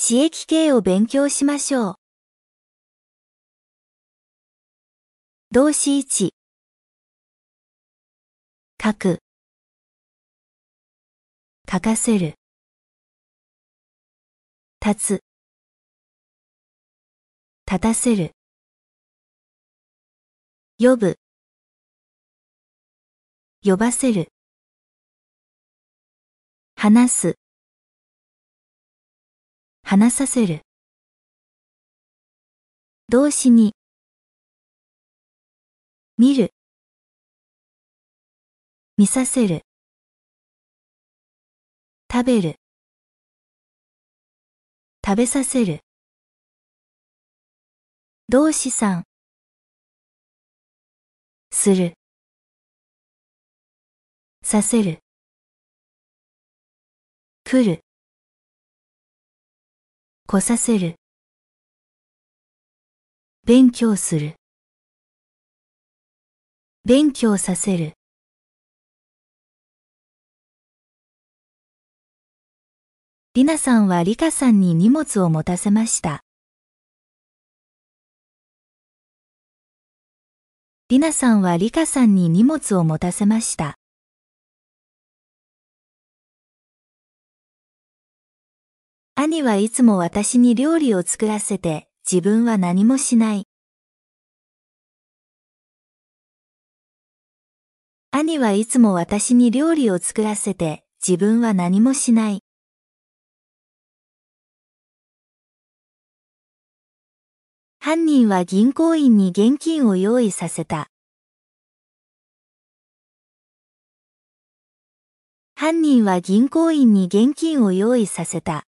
私益系を勉強しましょう。動詞1書く書かせる立つ立たせる呼ぶ呼ばせる話す話させる。動詞に、見る、見させる、食べる、食べさせる。動詞さん、する、させる、来る。こさせる。勉強する。勉強させる。りなさんはりかさんに荷物を持たせました。りなさんはりかさんに荷物を持たせました。兄はいつも私に料理を作らせて、自分は何もしない。兄はいつも私に料理を作らせて、自分は何もしない。犯人は銀行員に現金を用意させた。犯人は銀行員に現金を用意させた。